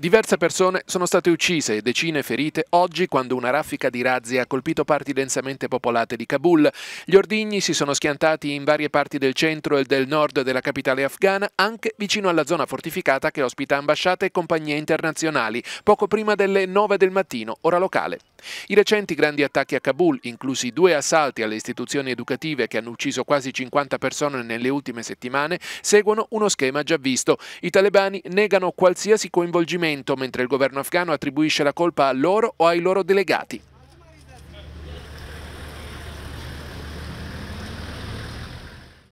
Diverse persone sono state uccise e decine ferite oggi quando una raffica di razzi ha colpito parti densamente popolate di Kabul. Gli ordigni si sono schiantati in varie parti del centro e del nord della capitale afghana, anche vicino alla zona fortificata che ospita ambasciate e compagnie internazionali, poco prima delle 9 del mattino, ora locale. I recenti grandi attacchi a Kabul, inclusi due assalti alle istituzioni educative che hanno ucciso quasi 50 persone nelle ultime settimane, seguono uno schema già visto. I talebani negano qualsiasi coinvolgimento, mentre il governo afghano attribuisce la colpa a loro o ai loro delegati.